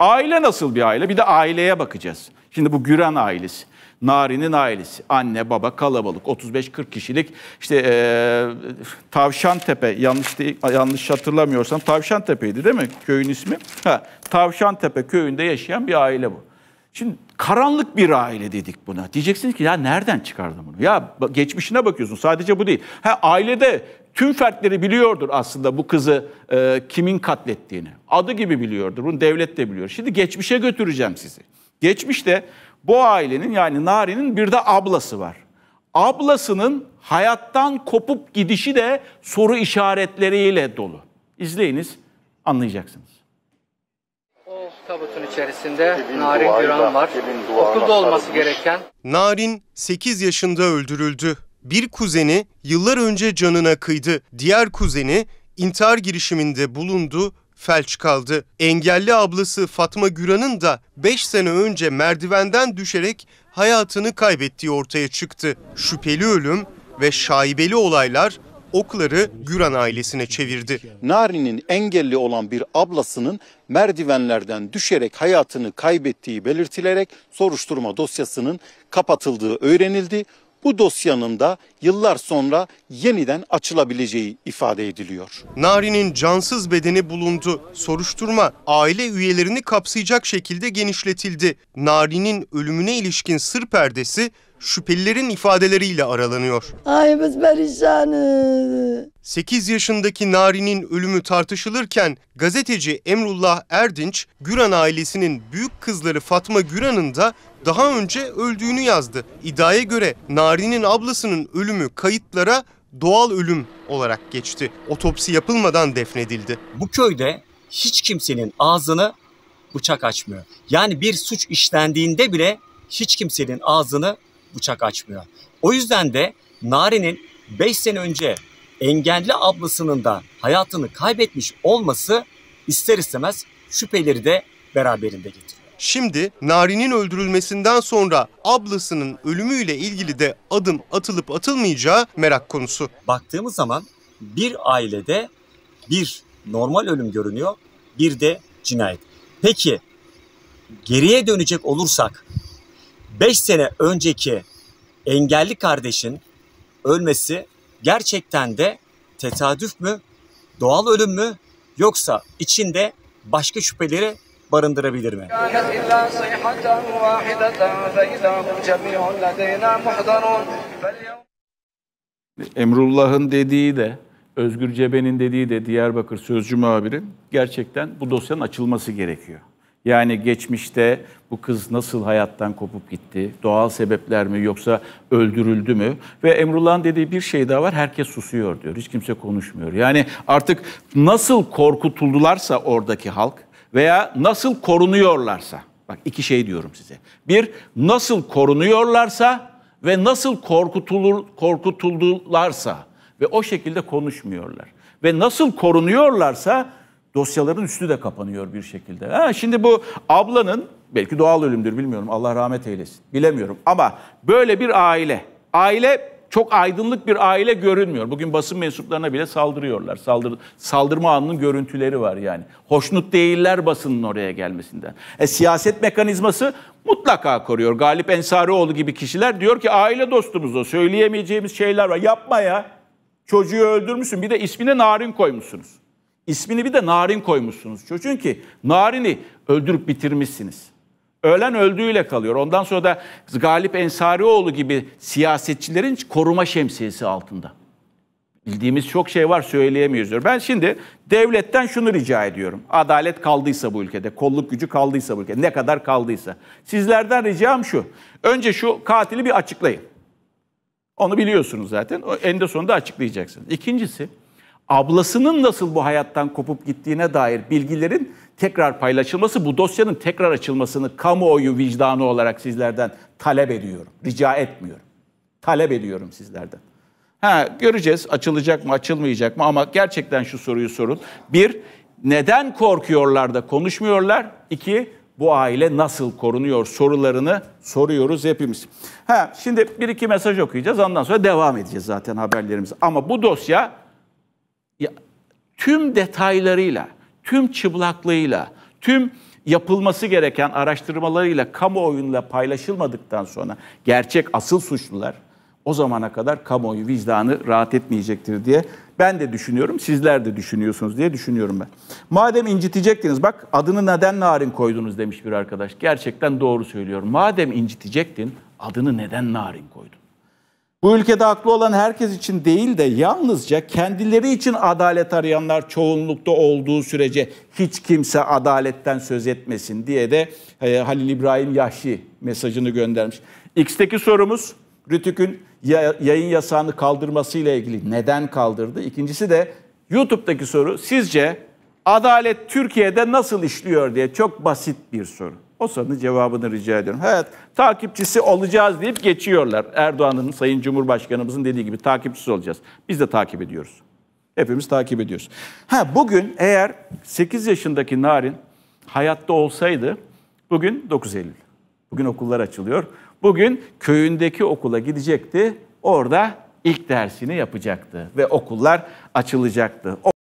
Aile nasıl bir aile? Bir de aileye bakacağız. Şimdi bu Güren ailesi. Nari'nin ailesi, anne, baba, kalabalık, 35-40 kişilik İşte ee, Tavşan Tepe yanlış yanlış hatırlamıyorsam Tavşan Tepe'ydi değil mi köyün ismi? Ha, Tavşan Tepe köyünde yaşayan bir aile bu. Şimdi karanlık bir aile dedik buna. Diyeceksiniz ki ya nereden çıkardın bunu? Ya geçmişine bakıyorsun sadece bu değil. Ha ailede Tüm fertleri biliyordur aslında bu kızı e, kimin katlettiğini. Adı gibi biliyordur. Bunu devlet de biliyor. Şimdi geçmişe götüreceğim sizi. Geçmişte bu ailenin yani Nari'nin bir de ablası var. Ablasının hayattan kopup gidişi de soru işaretleriyle dolu. İzleyiniz, anlayacaksınız. O oh, tabutun içerisinde Narin Güran var. Okulda olması gereken. Narin 8 yaşında öldürüldü bir kuzeni yıllar önce canına kıydı. Diğer kuzeni intihar girişiminde bulundu, felç kaldı. Engelli ablası Fatma Güran'ın da 5 sene önce merdivenden düşerek hayatını kaybettiği ortaya çıktı. Şüpheli ölüm ve şaibeli olaylar okları Güran ailesine çevirdi. Nari'nin engelli olan bir ablasının merdivenlerden düşerek hayatını kaybettiği belirtilerek soruşturma dosyasının kapatıldığı öğrenildi bu dosyanın da yıllar sonra yeniden açılabileceği ifade ediliyor. Nari'nin cansız bedeni bulundu. Soruşturma aile üyelerini kapsayacak şekilde genişletildi. Nari'nin ölümüne ilişkin sır perdesi şüphelilerin ifadeleriyle aralanıyor. Ay biz perişanız. 8 yaşındaki Nari'nin ölümü tartışılırken gazeteci Emrullah Erdinç, Güran ailesinin büyük kızları Fatma Güran'ın da daha önce öldüğünü yazdı. İddiaya göre Nari'nin ablasının ölümü kayıtlara doğal ölüm olarak geçti. Otopsi yapılmadan defnedildi. Bu köyde hiç kimsenin ağzını bıçak açmıyor. Yani bir suç işlendiğinde bile hiç kimsenin ağzını bıçak açmıyor. O yüzden de Nari'nin 5 sene önce engelli ablasının da hayatını kaybetmiş olması ister istemez şüpheleri de beraberinde getiriyor. Şimdi Nari'nin öldürülmesinden sonra ablasının ölümüyle ilgili de adım atılıp atılmayacağı merak konusu. Baktığımız zaman bir ailede bir normal ölüm görünüyor, bir de cinayet. Peki geriye dönecek olursak 5 sene önceki engelli kardeşin ölmesi gerçekten de tesadüf mü, doğal ölüm mü yoksa içinde başka şüpheleri barındırabilir mi? Emrullah'ın dediği de Özgür Cebe'nin dediği de Diyarbakır Sözcü muhabirin gerçekten bu dosyanın açılması gerekiyor. Yani geçmişte bu kız nasıl hayattan kopup gitti? Doğal sebepler mi yoksa öldürüldü mü? Ve Emrullah'ın dediği bir şey daha var. Herkes susuyor diyor. Hiç kimse konuşmuyor. Yani artık nasıl korkutuldularsa oradaki halk veya nasıl korunuyorlarsa. Bak iki şey diyorum size. Bir, nasıl korunuyorlarsa ve nasıl korkutulur, korkutuldularsa ve o şekilde konuşmuyorlar. Ve nasıl korunuyorlarsa dosyaların üstü de kapanıyor bir şekilde. Ha, şimdi bu ablanın belki doğal ölümdür bilmiyorum Allah rahmet eylesin bilemiyorum ama böyle bir aile aile çok aydınlık bir aile görünmüyor. Bugün basın mensuplarına bile saldırıyorlar. Saldır, saldırma anının görüntüleri var yani. Hoşnut değiller basının oraya gelmesinden. E, siyaset mekanizması mutlaka koruyor. Galip Ensarioğlu gibi kişiler diyor ki aile dostumuz o. Söyleyemeyeceğimiz şeyler var. Yapma ya. Çocuğu öldürmüşsün. Bir de ismine narin koymuşsunuz. İsmini bir de narin koymuşsunuz. Çocuğun ki narini öldürüp bitirmişsiniz. Öğlen öldüğüyle kalıyor. Ondan sonra da Galip Ensarioğlu gibi siyasetçilerin koruma şemsiyesi altında. Bildiğimiz çok şey var söyleyemiyoruz diyor. Ben şimdi devletten şunu rica ediyorum. Adalet kaldıysa bu ülkede, kolluk gücü kaldıysa bu ülkede, ne kadar kaldıysa. Sizlerden ricam şu. Önce şu katili bir açıklayın. Onu biliyorsunuz zaten. En de sonunda açıklayacaksınız. İkincisi, ablasının nasıl bu hayattan kopup gittiğine dair bilgilerin tekrar paylaşılması, bu dosyanın tekrar açılmasını kamuoyu vicdanı olarak sizlerden talep ediyorum. Rica etmiyorum. Talep ediyorum sizlerden. Ha, göreceğiz açılacak mı açılmayacak mı ama gerçekten şu soruyu sorun. Bir, neden korkuyorlar da konuşmuyorlar? İki, bu aile nasıl korunuyor sorularını soruyoruz hepimiz. Ha, şimdi bir iki mesaj okuyacağız ondan sonra devam edeceğiz zaten haberlerimiz. Ama bu dosya ya, tüm detaylarıyla, tüm çıplaklığıyla, tüm yapılması gereken araştırmalarıyla kamuoyuyla paylaşılmadıktan sonra gerçek asıl suçlular o zamana kadar kamuoyu vicdanı rahat etmeyecektir diye ben de düşünüyorum. Sizler de düşünüyorsunuz diye düşünüyorum ben. Madem incitecektiniz bak adını neden narin koydunuz demiş bir arkadaş. Gerçekten doğru söylüyorum. Madem incitecektin adını neden narin koydun? Bu ülkede haklı olan herkes için değil de yalnızca kendileri için adalet arayanlar çoğunlukta olduğu sürece hiç kimse adaletten söz etmesin diye de e, Halil İbrahim Yahşi mesajını göndermiş. X'teki sorumuz Rütük'ün yayın yasağını kaldırmasıyla ilgili neden kaldırdı? İkincisi de YouTube'daki soru sizce adalet Türkiye'de nasıl işliyor diye çok basit bir soru. O sorunun cevabını rica ediyorum. Evet, takipçisi olacağız deyip geçiyorlar. Erdoğan'ın, Sayın Cumhurbaşkanımızın dediği gibi takipçisi olacağız. Biz de takip ediyoruz. Hepimiz takip ediyoruz. Ha bugün eğer 8 yaşındaki Narin hayatta olsaydı bugün 9 Eylül. Bugün okullar açılıyor. Bugün köyündeki okula gidecekti. Orada ilk dersini yapacaktı ve okullar açılacaktı.